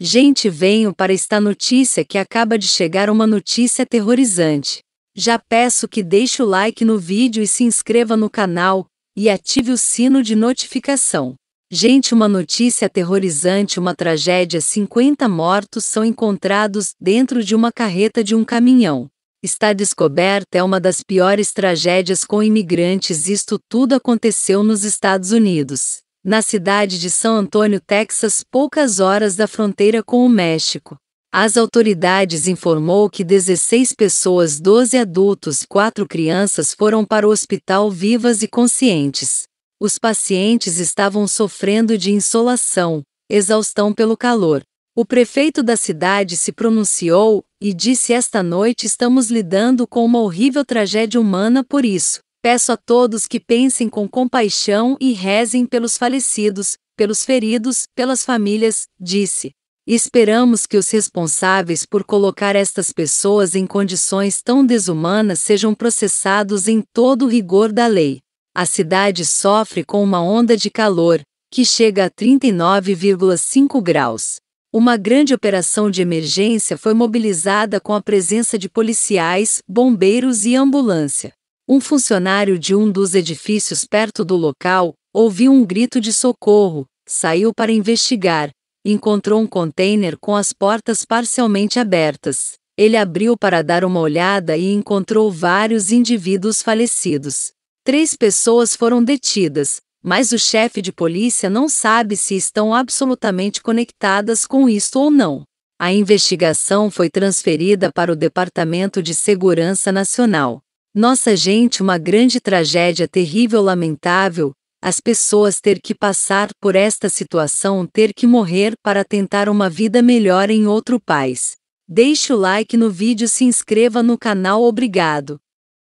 Gente, venho para esta notícia que acaba de chegar uma notícia aterrorizante. Já peço que deixe o like no vídeo e se inscreva no canal e ative o sino de notificação. Gente, uma notícia aterrorizante, uma tragédia, 50 mortos são encontrados dentro de uma carreta de um caminhão. Está descoberta é uma das piores tragédias com imigrantes, isto tudo aconteceu nos Estados Unidos na cidade de São Antônio, Texas, poucas horas da fronteira com o México. As autoridades informou que 16 pessoas, 12 adultos e 4 crianças foram para o hospital vivas e conscientes. Os pacientes estavam sofrendo de insolação, exaustão pelo calor. O prefeito da cidade se pronunciou e disse: Esta noite estamos lidando com uma horrível tragédia humana, por isso, Peço a todos que pensem com compaixão e rezem pelos falecidos, pelos feridos, pelas famílias, disse. Esperamos que os responsáveis por colocar estas pessoas em condições tão desumanas sejam processados em todo o rigor da lei. A cidade sofre com uma onda de calor, que chega a 39,5 graus. Uma grande operação de emergência foi mobilizada com a presença de policiais, bombeiros e ambulância um funcionário de um dos edifícios perto do local ouviu um grito de socorro, saiu para investigar, encontrou um container com as portas parcialmente abertas. Ele abriu para dar uma olhada e encontrou vários indivíduos falecidos. Três pessoas foram detidas, mas o chefe de polícia não sabe se estão absolutamente conectadas com isto ou não. A investigação foi transferida para o Departamento de Segurança Nacional. Nossa gente, uma grande tragédia terrível, lamentável, as pessoas ter que passar por esta situação, ter que morrer para tentar uma vida melhor em outro país. Deixe o like no vídeo, se inscreva no canal, obrigado.